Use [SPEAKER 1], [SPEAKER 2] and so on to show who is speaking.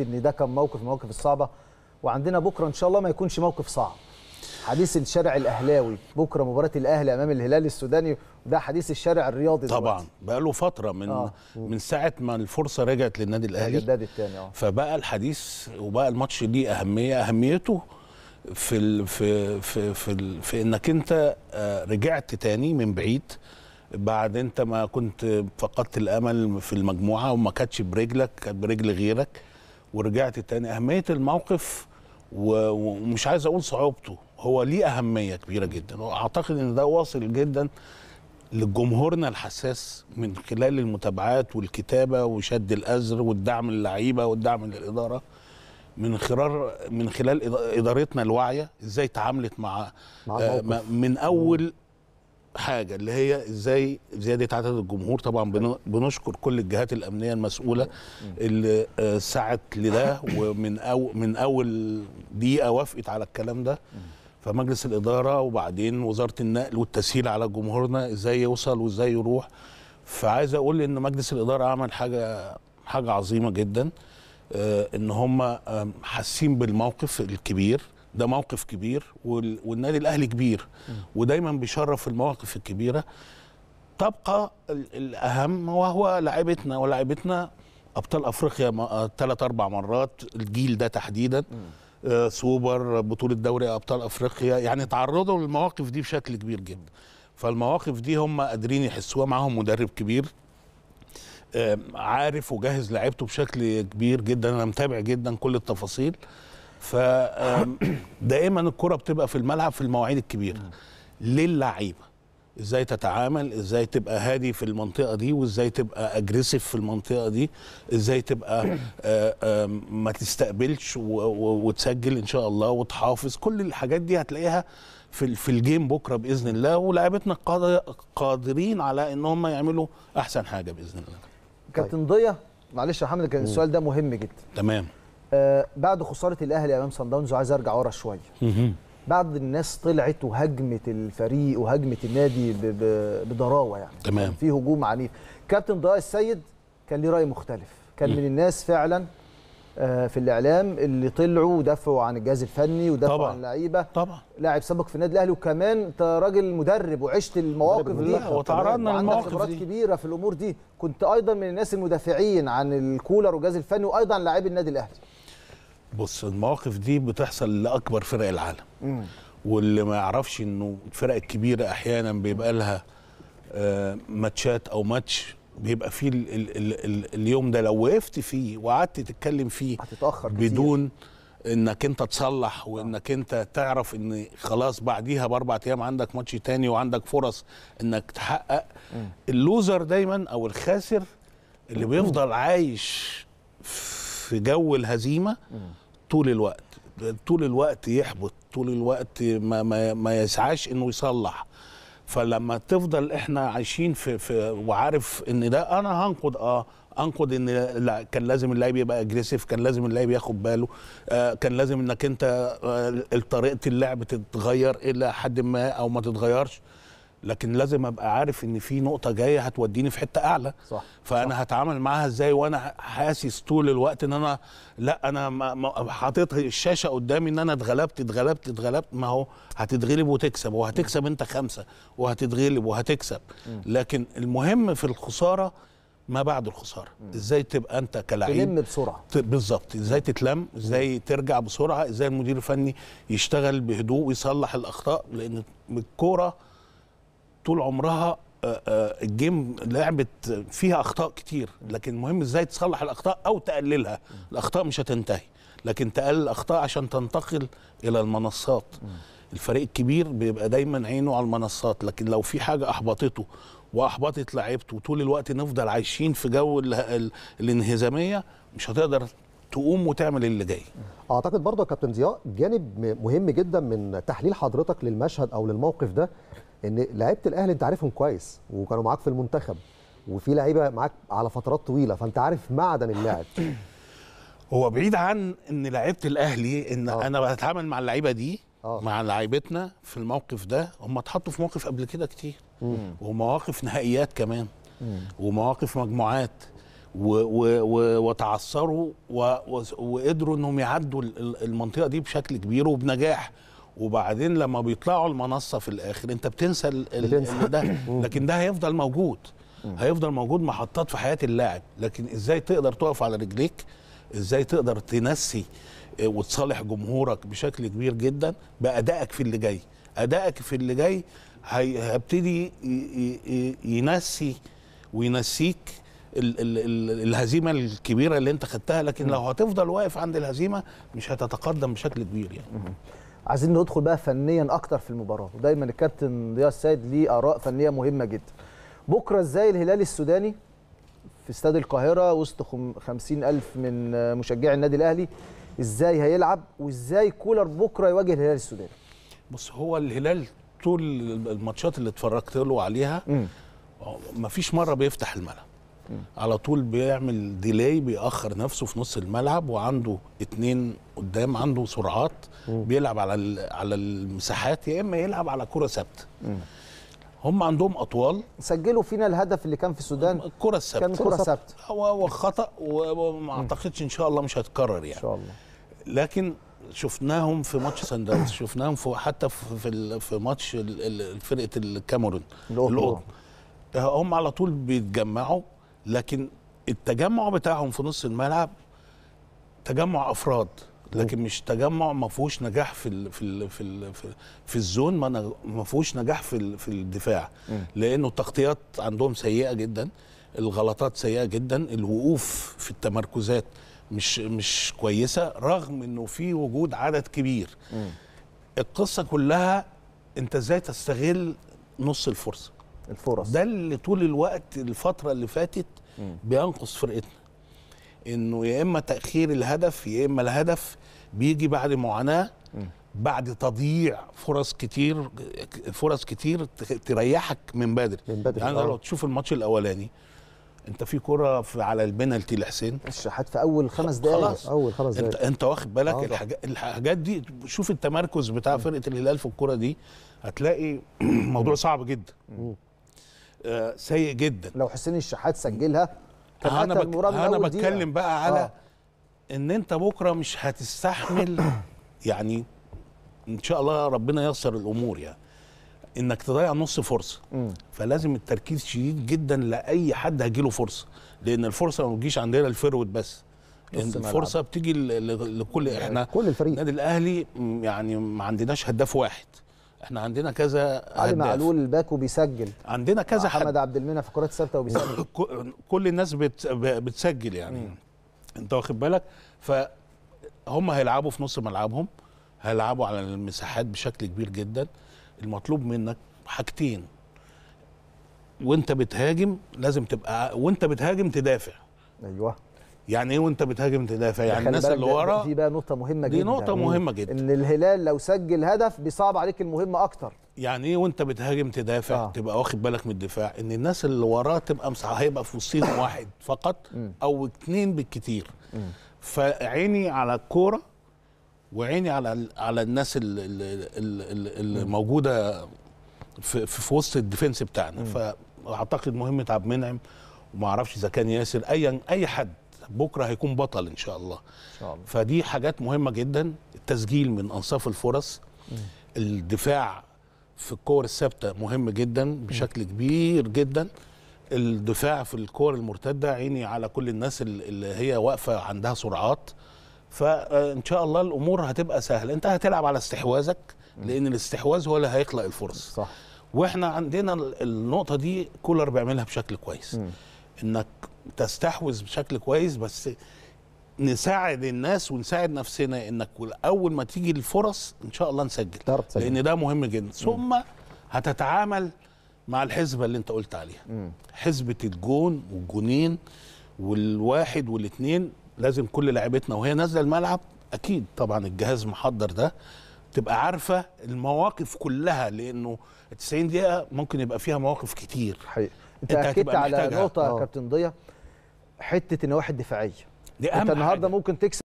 [SPEAKER 1] ان ده كان موقف من المواقف الصعبه وعندنا بكره ان شاء الله ما يكونش موقف صعب حديث الشارع الاهلاوي بكره مباراه الاهلي امام الهلال السوداني وده حديث الشارع الرياضي طبعا
[SPEAKER 2] بقى له فتره من آه. من ساعه ما الفرصه رجعت للنادي الاهلي الجداد الثاني اه فبقى الحديث وبقى الماتش ليه اهميه اهميته في ال في في في, ال في انك انت آه، رجعت تاني من بعيد بعد انت ما كنت فقدت الامل في المجموعه وما كانتش برجلك كانت برجل غيرك ورجعت تاني اهميه الموقف ومش عايز اقول صعوبته هو ليه اهميه كبيره جدا واعتقد ان ده واصل جدا لجمهورنا الحساس من خلال المتابعات والكتابه وشد الازر والدعم للعيبه والدعم للاداره من خلال من خلال ادارتنا الواعيه ازاي تعاملت مع, مع آه، من اول حاجه اللي هي ازاي زياده عدد الجمهور طبعا بنشكر كل الجهات الامنيه المسؤوله اللي آه، سعت لده ومن أو من اول دقيقه وافقت على الكلام ده فمجلس الاداره وبعدين وزاره النقل والتسهيل على جمهورنا ازاي يوصل وازاي يروح فعايز اقول ان مجلس الاداره عمل حاجه حاجه عظيمه جدا آه، ان هم حاسين بالموقف الكبير ده موقف كبير والنادي الاهلي كبير ودايما بيشرف المواقف الكبيره تبقى الاهم وهو لاعيبتنا ولاعيبتنا ابطال افريقيا ثلاث آه، اربع مرات الجيل ده تحديدا آه، سوبر بطوله دوري ابطال افريقيا يعني تعرضوا للمواقف دي بشكل كبير جدا فالمواقف دي هم قادرين يحسوها معاهم مدرب كبير عارف وجهز لعبته بشكل كبير جدا انا متابع جدا كل التفاصيل فدائما الكره بتبقى في الملعب في المواعيد الكبيره للعيبه ازاي تتعامل ازاي تبقى هادي في المنطقه دي وازاي تبقى اجريسيف في المنطقه دي ازاي تبقى آآ آآ ما تستقبلش وتسجل ان شاء الله وتحافظ كل الحاجات دي هتلاقيها في في الجيم بكره باذن الله ولاعبتنا قادرين على ان هم يعملوا احسن حاجه باذن الله
[SPEAKER 1] كابتن ضيه معلش يا حمد كان السؤال ده مهم جدا تمام آه، بعد خساره الاهلي امام صن داونز وعايز ارجع ورا شويه بعض الناس طلعت وهجمت الفريق وهجمت النادي بضراوه يعني تمام في هجوم عنيف كابتن ضياء السيد كان ليه راي مختلف كان من الناس فعلا آه، في الاعلام اللي طلعوا ودافعوا عن الجهاز الفني ودافعوا طبعا. عن اللعيبه طبعا لاعب سبق في النادي الاهلي وكمان انت راجل مدرب وعشت المواقف دي وتعرضنا للمواقف دي خبرات كبيره في الامور دي كنت ايضا من الناس المدافعين عن الكولر والجهاز الفني وايضا عن لاعبي النادي الاهلي
[SPEAKER 2] بص المواقف دي بتحصل لاكبر فرق العالم مم. واللي ما يعرفش انه الفرق الكبيره احيانا بيبقى لها آه ماتشات او ماتش بيبقى فيه الـ الـ الـ الـ اليوم ده لو وقفت فيه وقعدت تتكلم فيه هتتاخر بدون انك انت تصلح وانك انت تعرف ان خلاص بعديها باربع ايام عندك ماتش تاني وعندك فرص انك تحقق مم. اللوزر دايما او الخاسر اللي بيفضل عايش في جو الهزيمه مم. طول الوقت طول الوقت يحبط طول الوقت ما, ما, ما يسعاش انه يصلح فلما تفضل احنا عايشين في, في وعارف ان ده انا هنقد اه انقد ان لا كان لازم اللاعب يبقى اجريسيف كان لازم اللاعب ياخد باله آه كان لازم انك انت آه طريقه اللعب تتغير الى حد ما او ما تتغيرش لكن لازم ابقى عارف ان في نقطه جايه هتوديني في حته اعلى صح فانا صح. هتعامل معاها ازاي وانا حاسس طول الوقت ان انا لا انا حاطط الشاشه قدامي ان انا اتغلبت اتغلبت اتغلبت ما هو هتتغلب وتكسب وهتكسب انت خمسه وهتتغلب وهتكسب لكن المهم في الخساره ما بعد الخساره ازاي تبقى انت كلاعب تلم بسرعه بالظبط ازاي تتلم ازاي ترجع بسرعه ازاي المدير الفني يشتغل بهدوء ويصلح الاخطاء لان الكوره طول عمرها آه، آه، الجيم لعبت فيها اخطاء كتير لكن المهم ازاي تصلح الاخطاء او تقللها الاخطاء مش هتنتهي لكن تقلل الاخطاء عشان تنتقل الى المنصات الفريق الكبير بيبقى دايما عينه على المنصات لكن لو في حاجه احبطته واحبطت لعيبته وطول الوقت نفضل عايشين في جو الانهزاميه مش هتقدر تقوم وتعمل اللي جاي
[SPEAKER 1] اعتقد برضه يا كابتن ضياء جانب مهم جدا من تحليل حضرتك للمشهد او للموقف ده ان لعيبه الاهلي انت عارفهم كويس وكانوا معاك في المنتخب وفي لعيبه معاك على فترات طويله فانت عارف معدن اللاعب هو بعيد
[SPEAKER 2] عن ان لعيبه الاهلي ان أوه. انا بتعامل مع اللعيبه دي أوه. مع لعيبتنا في الموقف ده هم اتحطوا في موقف قبل كده كتير مم. ومواقف نهائيات كمان مم. ومواقف مجموعات و و و وتعثروا و وقدروا انهم يعدوا المنطقه دي بشكل كبير وبنجاح وبعدين لما بيطلعوا المنصه في الاخر انت بتنسى, بتنسى. ده لكن ده هيفضل موجود هيفضل موجود محطات في حياه اللاعب لكن ازاي تقدر تقف على رجليك ازاي تقدر تنسي آه، وتصالح جمهورك بشكل كبير جدا بادائك في اللي جاي ادائك في اللي جاي هيبتدي ينسي وينسيك الهزيمه الكبيره اللي انت خدتها لكن لو هتفضل واقف عند الهزيمه مش هتتقدم بشكل كبير يعني عايزين ندخل بقى فنيا اكتر
[SPEAKER 1] في المباراه ودايما الكابتن ضياء السيد ليه اراء فنيه مهمه جدا بكره ازاي الهلال السوداني في استاد القاهره وسط 50000 من مشجعي النادي الاهلي ازاي هيلعب وازاي كولر بكره يواجه الهلال السوداني
[SPEAKER 2] بص هو الهلال طول الماتشات اللي اتفرجت له عليها مفيش مره بيفتح الملعب على طول بيعمل ديلاي بيأخر نفسه في نص الملعب وعنده اتنين قدام عنده سرعات بيلعب على على المساحات يا اما يلعب على كره ثابته هم عندهم اطوال سجلوا فينا الهدف اللي كان في السودان الكره الثابته كان كره ثابته هو خطا وما اعتقدش ان شاء الله مش هتكرر يعني ان شاء الله لكن شفناهم في ماتش سان داونز شفناهم في حتى في في ماتش فرقه الكاميرون هم على طول بيتجمعوا لكن التجمع بتاعهم في نص الملعب تجمع افراد لكن مش تجمع ما فيهوش نجاح في الـ في الـ في الـ في الزون ما ما فيهوش نجاح في في الدفاع لانه التغطيات عندهم سيئه جدا الغلطات سيئه جدا الوقوف في التمركزات مش مش كويسه رغم انه في وجود عدد كبير القصه كلها انت ازاي تستغل نص الفرصه الفرص ده اللي طول الوقت الفتره اللي فاتت بينقص فرقتنا انه يا اما تاخير الهدف يا اما الهدف بيجي بعد معاناه بعد تضييع فرص كتير فرص كتير تريحك من بدري من بدري يعني آه. لو تشوف الماتش الاولاني انت في كره في على البنالتي لحسين الشحات في اول خمس دقائق خلاص اول خمس دقائق انت, انت واخد بالك آه، الحاجات, الحاجات دي شوف التمركز بتاع فرقه الهلال في الكره دي هتلاقي موضوع صعب جدا آه، سيء جدا لو حسين الشحات سجلها كان آه، انا بك... آه، انا بتكلم بقى على آه. ان انت بكره مش هتستحمل يعني ان شاء الله ربنا ييسر الامور يعني انك تضيع نص فرصه مم. فلازم التركيز شديد جدا لاي حد هتجيله فرصه لان الفرصه ما بتجيش عندنا الفرود بس الفرصه بتيجي لكل احنا كل الفريق النادي الاهلي يعني ما عندناش هداف واحد احنا عندنا كذا علي معلول
[SPEAKER 1] الباك وبيسجل عندنا كذا محمد
[SPEAKER 2] عبد المنعم في الكرات الثابته وبيسجل كل الناس بت بتسجل يعني مم. انت واخد بالك فهم هيلعبوا في نص ملعبهم هيلعبوا على المساحات بشكل كبير جدا المطلوب منك حاجتين وانت بتهاجم لازم تبقى وانت بتهاجم تدافع ايوه يعني ايه وانت بتهاجم تدافع يعني الناس اللي ورا دي بقى
[SPEAKER 1] نقطه مهمه دي جدا دي نقطه مهمه جدا ان الهلال لو سجل هدف بيصعب عليك المهمه اكتر
[SPEAKER 2] يعني ايه وانت بتهاجم تدافع آه. تبقى واخد بالك من الدفاع ان الناس اللي وراه تبقى مساحه هيبقى في وسطين واحد فقط او اتنين بالكتير فعيني على الكوره وعيني على على الناس اللي, اللي, موجوده في في وسط الديفنس بتاعنا فاعتقد مهمه عبد المنعم وما اعرفش اذا كان ياسر ايا اي حد بكره هيكون بطل ان شاء الله ان شاء الله فدي حاجات مهمه جدا التسجيل من انصاف الفرص م. الدفاع في الكور الثابته مهم جدا بشكل م. كبير جدا الدفاع في الكور المرتده عيني على كل الناس اللي هي واقفه عندها سرعات فان آه، شاء الله الامور هتبقى سهله انت هتلعب على استحواذك لان الاستحواذ هو اللي هيخلق الفرص صح واحنا عندنا النقطه دي كولر بيعملها بشكل كويس م. انك تستحوذ بشكل كويس بس نساعد الناس ونساعد نفسنا انك اول ما تيجي الفرص ان شاء الله نسجل لان ده مهم جدا ثم هتتعامل مع الحسبه اللي انت قلت عليها حزبه حسبه الجون والجونين والواحد والاثنين لازم كل لعبتنا وهي نازله الملعب اكيد طبعا الجهاز محضر ده تبقى عارفه المواقف كلها لانه 90 دقيقه ممكن يبقى فيها مواقف كتير حقيقي انت اكدت على نقطه آه. كابتن ضياء حته ان واحد دفاعيه انت النهارده ممكن تكسب